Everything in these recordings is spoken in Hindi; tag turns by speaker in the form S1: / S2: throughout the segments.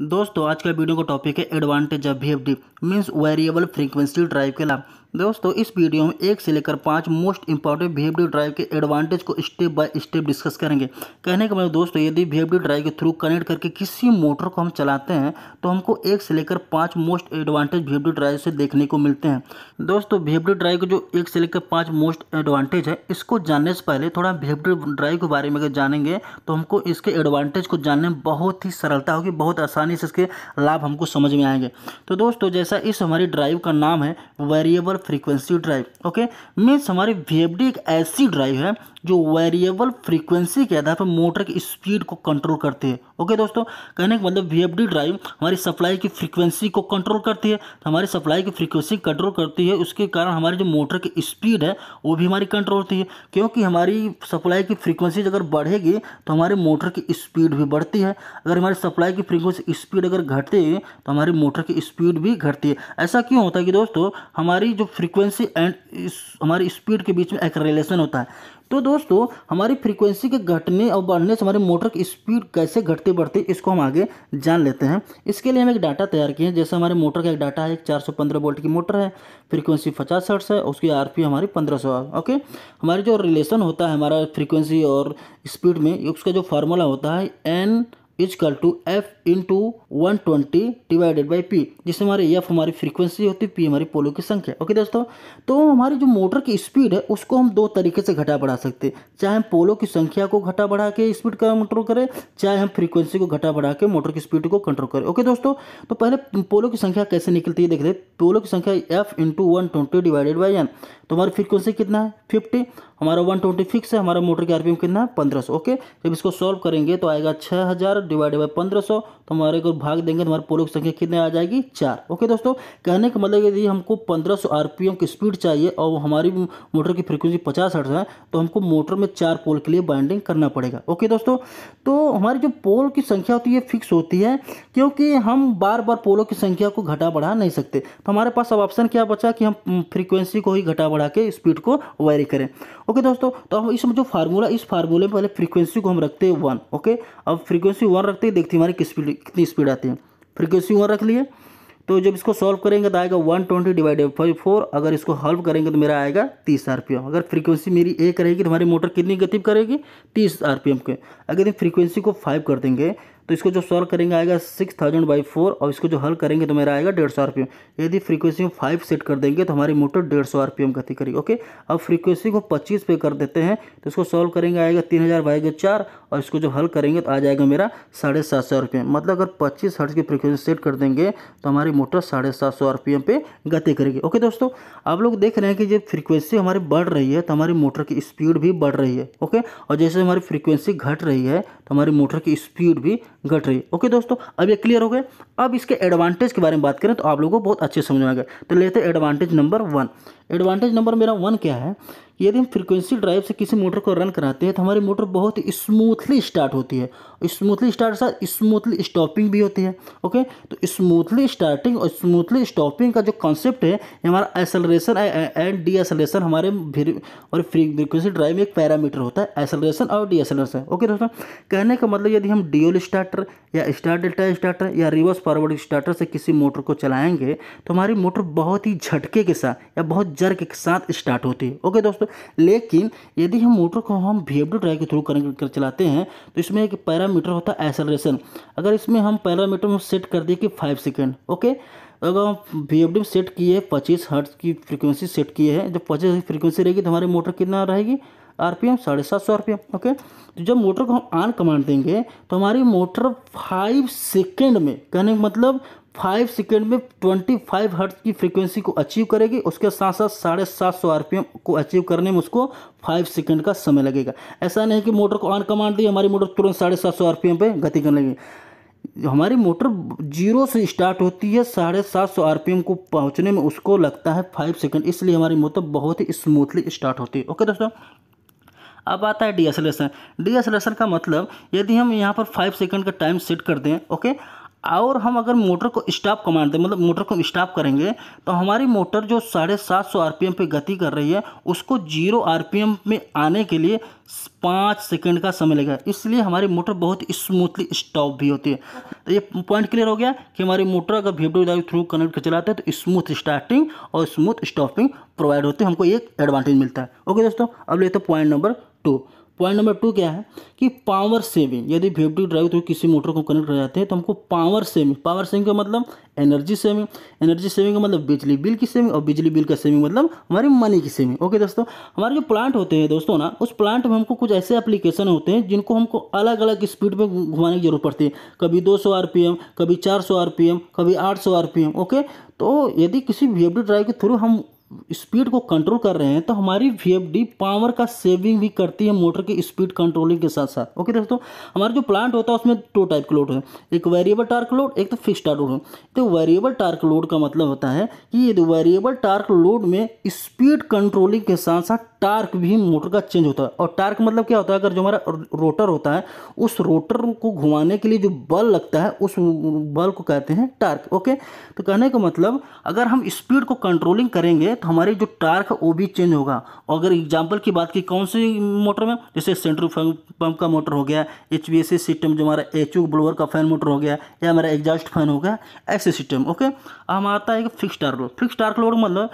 S1: दोस्तों आज का वीडियो का टॉपिक है advantage of V F D means variable frequency drive के लाभ दोस्तों इस वीडियो में एक से लेकर पांच most important V F D drive के एडवांटेज को स्टेप बाय स्टेप डिस्कस करेंगे कहने का मतलब दोस्तों यदि वी एफ डी ड्राइव के थ्रू कनेक्ट करके किसी मोटर को हम चलाते हैं तो हमको एक से लेकर पाँच most advantage V F D drive से देखने को मिलते हैं दोस्तों वी एफ डी ड्राइव के जो एक से लेकर पाँच मोस्ट एडवांटेज है इसको जानने से पहले थोड़ा वी एफ डी ड्राइव के बारे में अगर जानेंगे तो हमको इसके एडवांटेज को जानने में बहुत ही सरलता होगी बहुत आसान आसानी से इसके लाभ हमको समझ में आएंगे तो दोस्तों जैसा इस हमारी ड्राइव का नाम है variable frequency drive okay means हमारी वी एक ऐसी ड्राइव है जो वेरिएबल फ्रीक्वेंसी के आधार पर मोटर की स्पीड को कंट्रोल करती है ओके दोस्तों कहने का मतलब वी ड्राइव हमारी सप्लाई की फ्रीक्वेंसी को कंट्रोल करती है तो हमारी सप्लाई की फ्रीक्वेंसी कंट्रोल करती है उसके कारण हमारी जो मोटर की स्पीड है वो भी हमारी कंट्रोल होती है क्योंकि हमारी सप्लाई की फ्रीक्वेंसी अगर बढ़ेगी तो हमारे मोटर की स्पीड भी बढ़ती है अगर हमारी सप्लाई की फ्रीक्वेंसी स्पीड अगर है तो हमारी मोटर की स्पीड भी घटती है ऐसा क्यों होता है कि दोस्तों हमारी जो फ्रीक्वेंसी एंड हमारी स्पीड के बीच में एक रिलेशन होता है तो दोस्तों हमारी फ्रीक्वेंसी के घटने और बढ़ने से हमारे मोटर की स्पीड कैसे घटती बढ़ती इसको हम आगे जान लेते हैं इसके लिए हम एक डाटा तैयार किए हैं जैसे हमारे मोटर का एक डाटा है एक चार वोल्ट की मोटर है फ्रीक्वेंसी पचास हर्ट्स है उसकी आर हमारी पंद्रह सौ ओके हमारी जो रिलेशन होता है हमारा फ्रीक्वेंसी और स्पीड में उसका जो फार्मूला होता है N equal to F into one twenty divided by P जिससे हमारे एफ हमारी फ्रीक्वेंसी होती है पी हमारी पोलो की संख्या ओके दोस्तों तो हमारी जो मोटर की स्पीड है उसको हम दो तरीके से घटा बढ़ा सकते हैं चाहे हम पोलो की संख्या को घटा बढ़ा के स्पीड का कंट्रोल करें चाहे हम फ्रीक्वेंसी को घटा बढ़ा के मोटर की स्पीड को कंट्रोल करें ओके दोस्तों तो पहले पोलो की संख्या कैसे निकलती है देख रहे पोलो की संख्या F into one twenty divided by N तो हमारी फ्रीक्वेंसी कितना है फिफ्टी हमारा वन ट्वेंटी फिक्स है हमारा मोटर की आरपीएम कितना है पंद्रह सौ ओके जब इसको सॉल्व करेंगे तो आएगा छः हज़ार डिवाइडेड बाई पंद्रह सौ तो हमारे को भाग देंगे तो हमारे पोलो की संख्या कितनी आ जाएगी चार ओके दोस्तों कहने का मतलब यदि हमको पंद्रह सौ आरपीएम की स्पीड चाहिए और हमारी मोटर की फ्रिक्वेंसी पचास हर्ट्ज है तो हमको मोटर में चार पोल के लिए बाइंडिंग करना पड़ेगा ओके दोस्तों तो हमारी जो पोल की संख्या होती है फिक्स होती है क्योंकि हम बार बार पोलों की संख्या को घटा बढ़ा नहीं सकते तो हमारे पास अब ऑप्शन क्या बचा कि हम फ्रिक्वेंसी को ही घटा बढ़ा के स्पीड को वैरी करें ओके दोस्तों तो हम इसमें जो फार्मूला इस फार्मूले में पहले फ्रीक्वेंसी को हम रखते हैं वन ओके अब फ्रीक्वेंसी वन रखते हैं देखते हैं हमारी किस स्पीड कितनी स्पीड आती है फ्रीक्वेंसी वन रख लिए तो जब इसको सॉल्व करेंगे तो आएगा one twenty divided by four अगर इसको हल्व करेंगे तो मेरा आएगा तीस आर पी एम अगर फ्रीक्वेंसी मेरी एक रहेगी तो हमारी मोटर कितनी गति करेगी तीस आर पी एम के अगर फ्रीक्वेंसी को फाइव कर देंगे तो इसको जो सॉल्व करेंगे आएगा सिक्स थाउजेंड बाई फोर और इसको जो हल करेंगे तो मेरा आएगा डेढ़ सौ आर यदि फ्रीक्वेंसी में फाइव सेट कर देंगे तो हमारी मोटर डेढ़ सौ आर पी गति करेगी ओके अब फ्रीक्वेंसी को पच्चीस पे कर देते हैं तो इसको सॉल्व करेंगे आएगा तीन हज़ार बाई चार और इसको जो हल करेंगे तो आ जाएगा मेरा साढ़े सात सौ रुपये मतलब अगर पच्चीस हर्ट की फ्रीक्वेंसी सेट कर देंगे तो हमारी मोटर साढ़े सात सौ आर पे गति करेगी ओके दोस्तों आप लोग देख रहे हैं कि जब फ्रीक्वेंसी हमारी बढ़ रही है तो हमारी मोटर की स्पीड भी बढ़ रही है ओके और जैसे हमारी फ्रीक्वेंसी घट रही है तो हमारी मोटर की स्पीड भी घट रही है ओके दोस्तों अब ये क्लियर हो गए अब इसके एडवांटेज के बारे में बात करें तो आप लोगों को बहुत अच्छे समझ में आ गए तो लेते advantage number one advantage number मेरा वन क्या है यदि हम फ्रिक्वेंसी ड्राइव से किसी मोटर को रन कराते हैं तो हमारी मोटर बहुत ही स्मूथली स्टार्ट होती है स्मूथली स्टार्ट के साथ स्मूथली स्टॉपिंग भी होती है ओके तो स्मूथली स्टार्टिंग और स्मूथली स्टॉपिंग का जो कॉन्सेप्ट है हमारा एसलरेशन एंड डी एसलेशन हमारे और फ्रिक्वेंसी ड्राइव में एक पैरामीटर होता है एसलरेशन और डी एसलेशन ओके दोस्तों कहने का मतलब यदि हम डी स्टार्टर या स्टार डेल्टा स्टार्टर या रिवर्स फॉरवर्ड स्टार्टर से किसी मोटर को चलाएंगे तो हमारी मोटर बहुत ही झटके के साथ या बहुत जर्क के साथ स्टार्ट होती है ओके दोस्तों लेकिन यदि हम मोटर को हम वी ड्राइव के थ्रू कनेक्ट कर चलाते हैं तो इसमें एक पैरामीटर होता है एसलरेशन अगर इसमें हम पैरामीटर में सेट कर दिए कि फाइव सेकेंड ओके अगर हम वी एफ डी सेट किए पच्चीस हर्ट्ज की फ्रीक्वेंसी सेट किए हैं जब पच्चीस फ्रीक्वेंसी रहेगी तो हमारी मोटर कितना रहेगी आरपीएम साढ़े सात सौ आर ओके तो जब मोटर को हम आन कमांड देंगे तो हमारी मोटर फाइव सेकेंड में कहने मतलब फाइव सेकेंड में ट्वेंटी फाइव हर्ट की फ्रीक्वेंसी को अचीव करेगी उसके साथ साथ साढ़े सात सौ आर को अचीव करने में उसको फाइव सेकेंड का समय लगेगा ऐसा नहीं कि मोटर को ऑन कमांड दी हमारी मोटर तुरंत साढ़े सात सौ आर पर गति करने लगेगी हमारी मोटर जीरो से स्टार्ट होती है साढ़े सात सौ आर को पहुंचने में उसको लगता है फाइव सेकेंड इसलिए हमारी मोटर बहुत ही स्मूथली स्टार्ट होती है ओके दोस्तों अब आता है डी एसलेशन डी एसलेशन का मतलब यदि हम यहाँ पर फाइव सेकेंड का टाइम सेट कर दें ओके और हम अगर मोटर को स्टॉप कमांड दें मतलब मोटर को स्टॉप करेंगे तो हमारी मोटर जो साढ़े सात सौ आर पे गति कर रही है उसको जीरो आर में आने के लिए पाँच सेकंड का समय लगेगा इसलिए हमारी मोटर बहुत स्मूथली स्टॉप भी होती है तो ये पॉइंट क्लियर हो गया कि हमारी मोटर अगर वी एफ थ्रू कनेक्ट कर चलाते हैं तो स्मूथ स्टार्टिंग और स्मूथ स्टॉपिंग प्रोवाइड होती है हमको एक एडवांटेज मिलता है ओके दोस्तों अब लेते हैं point number two point number two क्या है कि पावर सेविंग यदि वी ड्राइव तो किसी मोटर को कनेक्ट कर जाते हैं तो हमको पावर सेविंग पावर सेविंग का मतलब एनर्जी सेविंग एनर्जी सेविंग का मतलब बिजली बिल की सेविंग और बिजली बिल का सेविंग मतलब हमारी मनी की सेविंग ओके दोस्तों हमारे जो प्लांट होते हैं दोस्तों ना उस प्लांट में हमको कुछ ऐसे एप्लीकेशन होते हैं जिनको हमको अलग अलग स्पीड में घुमाने की जरूरत पड़ती है कभी दो सौ कभी चार सौ कभी आठ सौ ओके तो यदि किसी वी ड्राइव के थ्रू हम स्पीड को कंट्रोल कर रहे हैं तो हमारी वी पावर का सेविंग भी करती है मोटर के स्पीड कंट्रोलिंग के साथ साथ ओके दोस्तों हमारा जो प्लांट होता है उसमें दो टाइप के लोड है एक वेरिएबल टार्क लोड एक तो फिक्स टार्क लोड है तो वेरिएबल टार्क लोड का मतलब होता है कि ये वेरिएबल टार्क लोड में स्पीड कंट्रोलिंग के साथ साथ टार्क भी मोटर का चेंज होता है और टार्क मतलब क्या होता है अगर जो हमारा रोटर होता है उस रोटर को घुमाने के लिए जो बल लगता है उस बल को कहते हैं टार्क ओके तो कहने का मतलब अगर हम स्पीड को कंट्रोलिंग करेंगे तो हमारे जो टार्क है वो भी चेंज होगा और अगर एग्जाम्पल की बात की कौन सी मोटर में जैसे सेंट्रल पंप का मोटर हो गया एच सिस्टम जो हमारा एच ब्लोअर का फैन मोटर हो गया या हमारा एग्जॉस्ट फैन हो गया ऐसे सिस्टम ओके हमारा आता है fix torque load fix torque load मतलब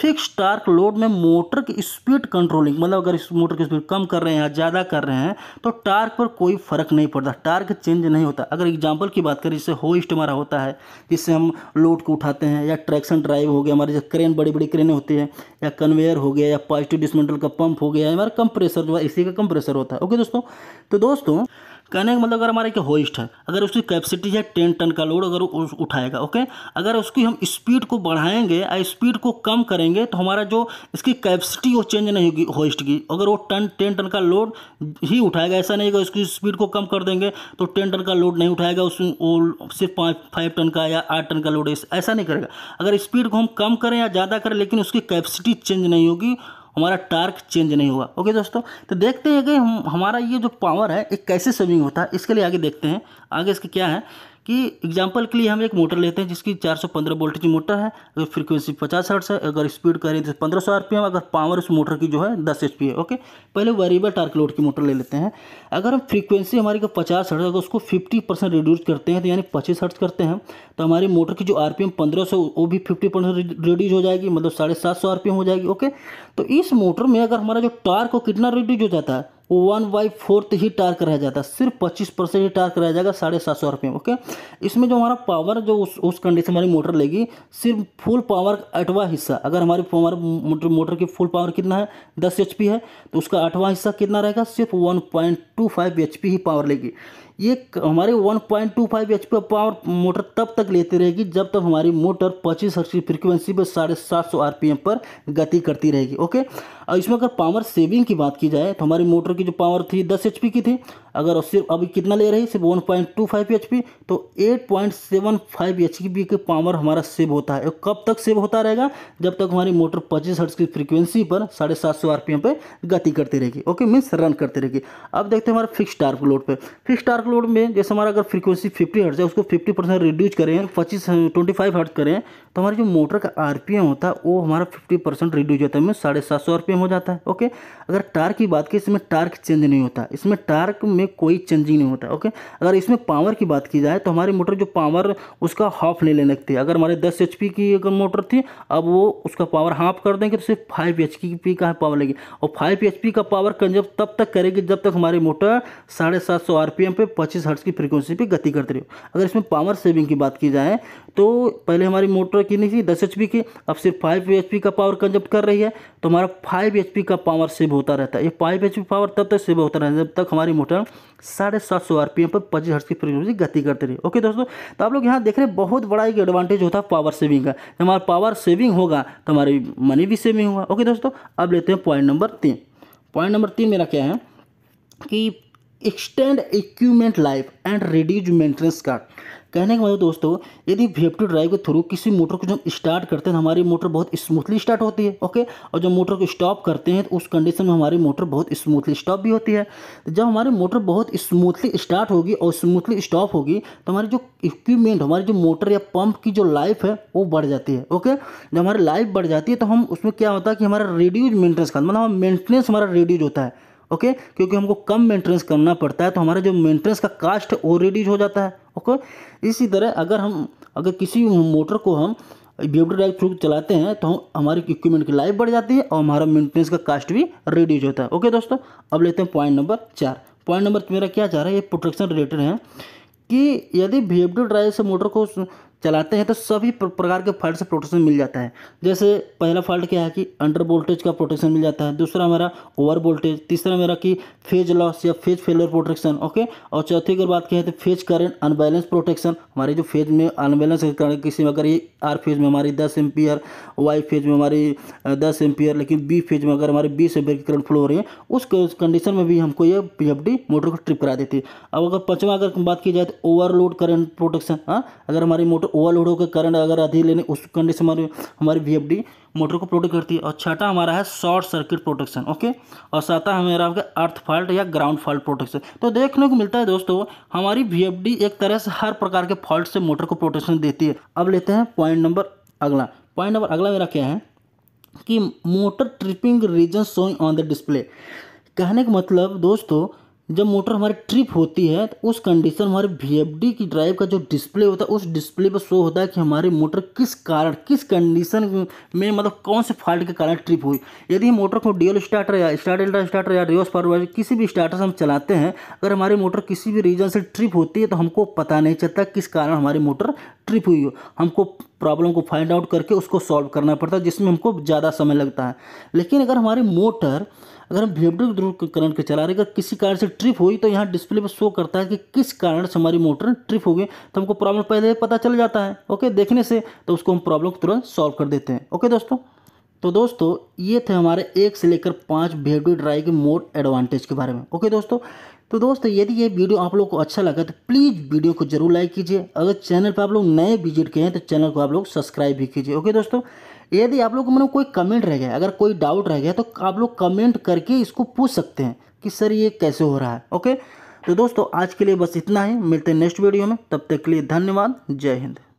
S1: फिक्स टार्क लोड में मोटर की स्पीड कंट्रोलिंग मतलब अगर इस मोटर की स्पीड कम कर रहे हैं या ज़्यादा कर रहे हैं तो टार्क पर कोई फर्क नहीं पड़ता टार्क चेंज नहीं होता अगर एग्जाम्पल की बात करें जिससे होइस्ट हमारा होता है जिससे हम लोड को उठाते हैं या ट्रैक्शन ड्राइव हो गया हमारे जैसे क्रेन बड़ी बड़ी क्रेनें होती हैं या कन्वेयर हो गया या पॉजिटिव डिस्मेंटल का पंप हो गया हमारा कंप्रेसर जो है इसी का कंप्रेसर होता है ओके दोस्तों तो दोस्तों कहने का मतलब अगर हमारा एक होइस्ट है अगर उसकी कैपेसिटी है टेन टन का लोड अगर उठाएगा ओके अगर उसकी हम स्पीड को बढ़ाएंगे या स्पीड को कम करेंगे तो हमारा जो इसकी कैपेसिटी वो चेंज नहीं होगी होइस्ट की अगर वो टन टेन टन का लोड ही उठाएगा ऐसा नहीं होगा उसकी स्पीड को कम कर देंगे तो टेन टन का लोड नहीं उठाएगा उस वो सिर्फ पाँच फाइव टन का या आठ टन का लोड ऐसा नहीं करेगा अगर स्पीड को हम कम करें या ज़्यादा करें लेकिन उसकी कैपेसिटी चेंज नहीं होगी हमारा टार्क चेंज नहीं हुआ ओके दोस्तों तो देखते हैं कि हम हमारा ये जो पावर है ये कैसे स्विमिंग होता है इसके लिए आगे देखते हैं आगे इसके क्या है कि एग्जाम्पल के लिए हम एक मोटर लेते हैं जिसकी 415 वोल्ट की मोटर है अगर फ्रीक्वेंसी 50 हर्ट्स है अगर स्पीड करें तो 1500 आरपीएम अगर पावर उस मोटर की जो है 10 एचपी है ओके पहले वेरिएबल टार्क लोड की मोटर ले लेते हैं अगर हम फ्रीक्वेंसी हमारी का पचास हर्ट्स अगर उसको फिफ्टी परसेंट रिड्यूस करते हैं तो यानी पच्चीस हर्ट्स करते हैं तो हमारी मोटर की जो आर पी वो भी फिफ्टी परसेंट रिड्यूज हो जाएगी मतलब साढ़े सात सौ हो जाएगी ओके तो इस मोटर में अगर हमारा जो टार्क हो कितना रिड्यूज हो जाता है वन बाई फोर्थ ही टार्क रह जाता है सिर्फ पच्चीस परसेंट ही टार्क रह जाएगा साढ़े सात सौ रुपये ओके इसमें जो हमारा पावर जो उस उस कंडीशन हमारी मोटर लेगी सिर्फ फुल पावर का आठवां हिस्सा अगर हमारी हमारे मोटर मोटर की फुल पावर कितना है दस एच है तो उसका आठवां हिस्सा कितना रहेगा सिर्फ one point two five H P ही पावर लेगी ये हमारे 1.25 एचपी पावर मोटर तब तक लेती रहेगी जब तक हमारी मोटर पच्चीस हर्ष की फ्रिक्वेंसी पर साढ़े सात सौ आर पर गति करती रहेगी ओके और इसमें अगर पावर सेविंग की बात की जाए तो हमारी मोटर की जो पावर थी दस एच की थी अगर सिर्फ अभी कितना ले रही सिर्फ one point two five H P तो eight point seven five H P का पावर हमारा सेव होता है कब तक सेव होता रहेगा जब तक हमारी मोटर पच्चीस हर्ट्स की फ्रिक्वेंसी पर साढ़े सात सौ आर पर गति करती रहेगी ओके मीन्स रन करती रहेगी अब देखते हैं हमारे फिक्स टार्क लोड पर फिक्स टार्क लोड में जैसे हमारा अगर फ्रीक्वेंसी फिफ्टी हर्ट है उसको फिफ्टी परसेंट रिड्यूज करें पच्चीस ट्वेंटी फाइव हर्ट्स करें तो हमारे जो मोटर का आरपीएम होता है वो हमारा फिफ्टी परसेंट रिड्यूज होता है में मतलब साढ़े सात सौ आर हो जाता है ओके अगर टार्क की बात की इसमें टार्क चेंज नहीं होता इसमें टार्क में कोई चेंजिंग नहीं होता ओके अगर इसमें पावर की बात की जाए तो हमारी मोटर जो पावर उसका हाफ लेने लगती है अगर हमारे दस एच की अगर मोटर थी अब वो उसका पावर हाफ कर देंगे तो सिर्फ फाइव एच पी का पावर लेगी और फाइव एच का पावर कंजर्व तब तक करेगी जब तक हमारी मोटर साढ़े सात सौ आर पे पच्चीस हर्ट्स की फ्रीक्वेंसी पे गति करते रहे अगर इसमें पावर सेविंग की बात की जाए तो पहले हमारी मोटर कितनी थी दस एच की अब सिर्फ फाइव एच का पावर कंजप्ट कर रही है तो हमारा फाइव एच का पावर सेव होता रहता है ये फाइव एच पावर तब तक सेव होता रहता है जब तक हमारी मोटर साढ़े सात सौ आर पी एम पर पच्चीस हर्ट्स की फ्रीक्वेंसी गति करते रहे ओके दोस्तों तो आप लोग यहाँ देख रहे हैं बहुत बड़ा एक एडवांटेज होता है पावर सेविंग का हमारा पावर सेविंग होगा तो हमारी मनी भी सेविंग होगा ओके दोस्तों अब लेते हैं पॉइंट नंबर तीन पॉइंट नंबर तीन मेरा क्या है कि extend equipment life and reduce maintenance का कहने के मतलब दोस्तों यदि वी ड्राइव के थ्रू किसी मोटर को जब स्टार्ट करते हैं तो हमारी मोटर बहुत स्मूथली स्टार्ट होती है ओके और जब मोटर को स्टॉप करते हैं तो उस कंडीशन में हमारी मोटर बहुत स्मूथली स्टॉप भी होती है तो जब हमारी मोटर बहुत स्मूथली स्टार्ट होगी और स्मूथली स्टॉप होगी तो हमारी जो इक्विपमेंट हमारी जो मोटर या पंप की जो लाइफ है वो बढ़ जाती है ओके जब हमारी लाइफ बढ़ जाती है तो हम उसमें क्या होता है कि हमारा रिड्यूज मेंटेनेंस का मतलब मेंटेनेंस हमारा रिड्यूज होता है ओके क्योंकि हमको कम मेंटेनेंस करना पड़ता है तो हमारा जो मेंटेनेंस का कास्ट वो रिड्यूज हो जाता है ओके इसी तरह अगर हम अगर किसी मोटर को हम ब्यूटी ड्राइव थ्रू चलाते हैं तो हम इक्विपमेंट की लाइफ बढ़ जाती है और हमारा मेंटेनेंस का कास्ट भी रिड्यूज होता है ओके दोस्तों अब लेते हैं पॉइंट नंबर चार पॉइंट नंबर मेरा क्या चाह रहा है ये प्रोटेक्शन रिलेटेड है कि यदि वी ड्राइव से मोटर को चलाते हैं तो सभी प्रकार के फॉल्ट से प्रोटेक्शन मिल जाता है जैसे पहला फॉल्ट क्या है कि अंडर वोल्टेज का प्रोटेक्शन मिल जाता है दूसरा हमारा ओवर वोल्टेज तीसरा मेरा कि फेज लॉस या फेज फेलियर प्रोटेक्शन ओके और चौथी अगर बात कहें तो फेज करंट अनबैलेंस प्रोटेक्शन हमारे जो फेज में अनबैलेंस किसी में अगर ये आर फेज में हमारी दस एम्पियर वाई फेज में हमारी दस एम्पियर लेकिन बी फेज में अगर हमारे बीस एम्पियर की करंट फ्लो हो रही है उस कंडीशन में भी हमको ये पी मोटर को ट्रिप करा देती है अब अगर पचवा अगर बात की जाए तो ओवरलोड करंट प्रोटेक्शन हाँ अगर हमारी मोटर ओवरलोड होकर करंट अगर अधिक लेने उस कंडीशन में हमारी वी मोटर को प्रोटेक्ट करती है और छठा हमारा है शॉर्ट सर्किट प्रोटेक्शन ओके और सातवा हमारा आपका अर्थ फॉल्ट या ग्राउंड फॉल्ट प्रोटेक्शन तो देखने को मिलता है दोस्तों हमारी वी एक तरह से हर प्रकार के फॉल्ट से मोटर को प्रोटेक्शन देती है अब लेते हैं पॉइंट नंबर अगला पॉइंट नंबर अगला मेरा क्या है कि motor tripping reason showing on the display कहने का मतलब दोस्तों जब मोटर हमारी ट्रिप होती है तो उस कंडीशन में हमारे वी की ड्राइव का जो डिस्प्ले होता है उस डिस्प्ले पर शो होता है कि हमारी मोटर किस कारण किस कंडीशन में मतलब कौन से फॉल्ट के कारण ट्रिप हुई यदि मोटर को डीएल स्टार्टर या स्टार्ट एल्टर स्टार्टर या रिवर्स फॉरवर्ड किसी भी स्टार्टर से हम चलाते हैं अगर हमारी मोटर किसी भी रीजन से ट्रिप होती है तो हमको पता नहीं चलता किस कारण हमारी मोटर ट्रिप हुई हो हमको प्रॉब्लम को फाइंड आउट करके उसको सॉल्व करना पड़ता है जिसमें हमको ज़्यादा समय लगता है लेकिन अगर हमारी मोटर अगर हम वेबडिक ध्रुव करंट के चला रहे अगर किसी कारण से ट्रिप हुई तो यहाँ डिस्प्ले पर शो करता है कि किस कारण से हमारी मोटर ट्रिप हो गई तो हमको प्रॉब्लम पहले पता चल जाता है ओके देखने से तो उसको हम प्रॉब्लम तुरंत सॉल्व कर देते हैं ओके दोस्तों तो दोस्तों ये थे हमारे एक से लेकर पाँच भेडी ड्राई के मोड एडवांटेज के बारे में ओके दोस्तों तो दोस्तों यदि ये वीडियो आप लोग को अच्छा लगा तो प्लीज़ वीडियो को जरूर लाइक कीजिए अगर चैनल पर आप लोग नए विजिट किए हैं तो चैनल को आप लोग सब्सक्राइब भी कीजिए ओके दोस्तों यदि आप लोग मन में कोई कमेंट रह गया अगर कोई डाउट रह गया तो आप लोग कमेंट करके इसको पूछ सकते हैं कि सर ये कैसे हो रहा है ओके तो दोस्तों आज के लिए बस इतना ही मिलते हैं नेक्स्ट वीडियो में तब तक के लिए धन्यवाद जय हिंद